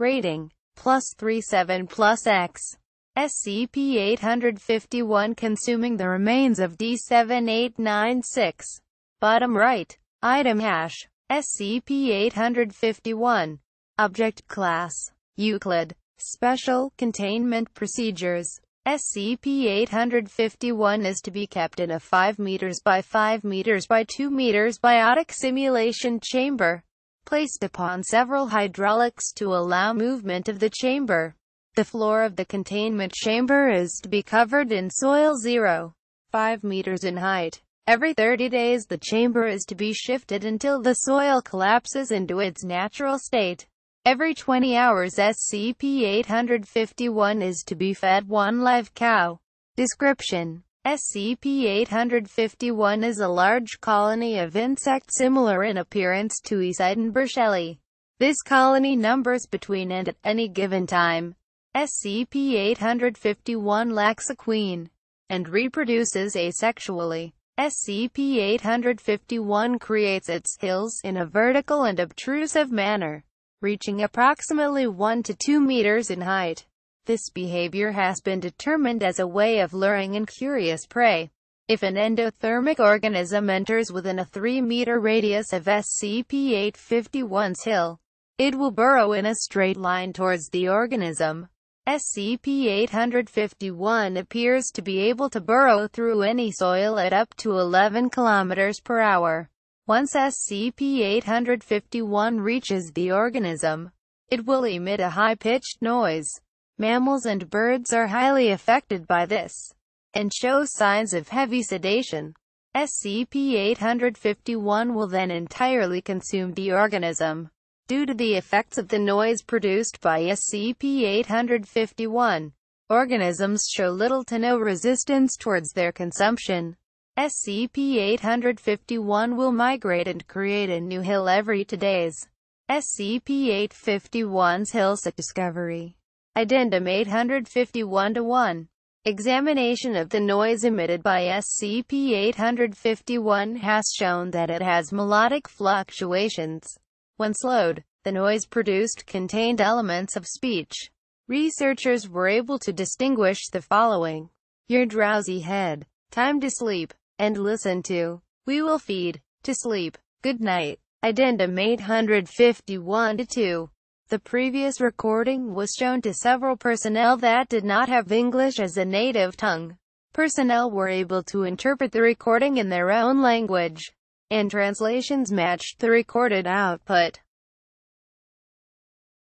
Rating. Plus 37 plus X. SCP-851 consuming the remains of D7896. Bottom right. Item hash. SCP-851. Object class. Euclid. Special containment procedures. SCP-851 is to be kept in a 5 meters by 5 meters by 2 meters biotic simulation chamber placed upon several hydraulics to allow movement of the chamber. The floor of the containment chamber is to be covered in soil 0. 5 meters in height. Every 30 days the chamber is to be shifted until the soil collapses into its natural state. Every 20 hours SCP-851 is to be fed one live cow. Description SCP-851 is a large colony of insects similar in appearance to Esidon This colony numbers between and at any given time. SCP-851 lacks a queen and reproduces asexually. SCP-851 creates its hills in a vertical and obtrusive manner, reaching approximately 1 to 2 meters in height. This behavior has been determined as a way of luring in curious prey. If an endothermic organism enters within a 3-meter radius of SCP-851's hill, it will burrow in a straight line towards the organism. SCP-851 appears to be able to burrow through any soil at up to 11 kilometers per hour. Once SCP-851 reaches the organism, it will emit a high-pitched noise. Mammals and birds are highly affected by this, and show signs of heavy sedation. SCP-851 will then entirely consume the organism. Due to the effects of the noise produced by SCP-851, organisms show little to no resistance towards their consumption. SCP-851 will migrate and create a new hill every two days. SCP-851's Hillsick Discovery Addendum 851 to 1. Examination of the noise emitted by SCP 851 has shown that it has melodic fluctuations. When slowed, the noise produced contained elements of speech. Researchers were able to distinguish the following. Your drowsy head. Time to sleep. And listen to. We will feed. To sleep. Good night. Addendum 851 2. The previous recording was shown to several personnel that did not have English as a native tongue. Personnel were able to interpret the recording in their own language, and translations matched the recorded output.